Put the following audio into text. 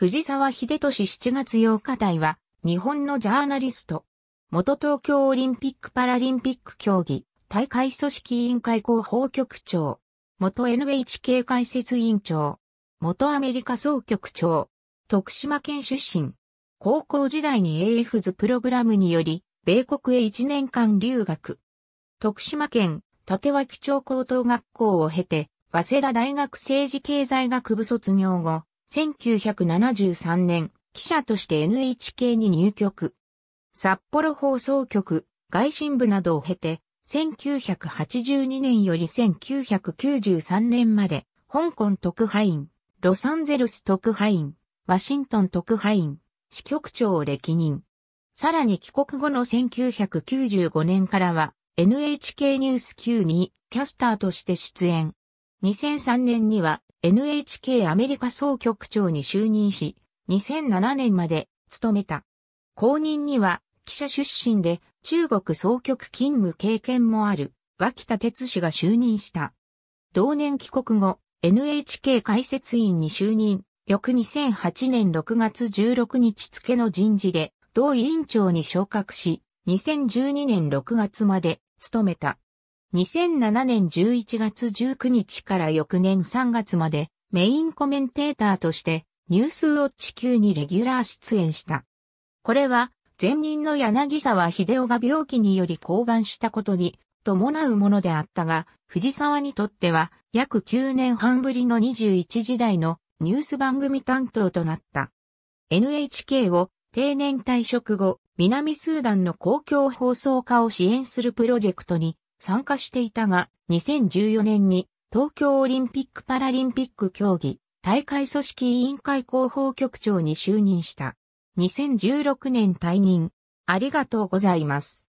藤沢秀俊7月8日台は、日本のジャーナリスト。元東京オリンピック・パラリンピック競技、大会組織委員会広報局長。元 NHK 解説委員長。元アメリカ総局長。徳島県出身。高校時代に AF ズプログラムにより、米国へ1年間留学。徳島県立脇町高等学校を経て、早稲田大学政治経済学部卒業後、1973年、記者として NHK に入局。札幌放送局、外信部などを経て、1982年より1993年まで、香港特派員、ロサンゼルス特派員、ワシントン特派員、支局長を歴任。さらに帰国後の1995年からは NHK ニュース級にキャスターとして出演。2003年には NHK アメリカ総局長に就任し、2007年まで務めた。後任には記者出身で中国総局勤務経験もある脇田哲氏が就任した。同年帰国後、NHK 解説員に就任、翌2008年6月16日付の人事で同委員長に昇格し、2012年6月まで務めた。2007年11月19日から翌年3月までメインコメンテーターとしてニュースウォッチ級にレギュラー出演した。これは前任の柳沢秀夫が病気により降板したことに伴うものであったが、藤沢にとっては約9年半ぶりの21時代のニュース番組担当となった。NHK を定年退職後、南スーダンの公共放送化を支援するプロジェクトに参加していたが、2014年に東京オリンピック・パラリンピック競技大会組織委員会広報局長に就任した。2016年退任。ありがとうございます。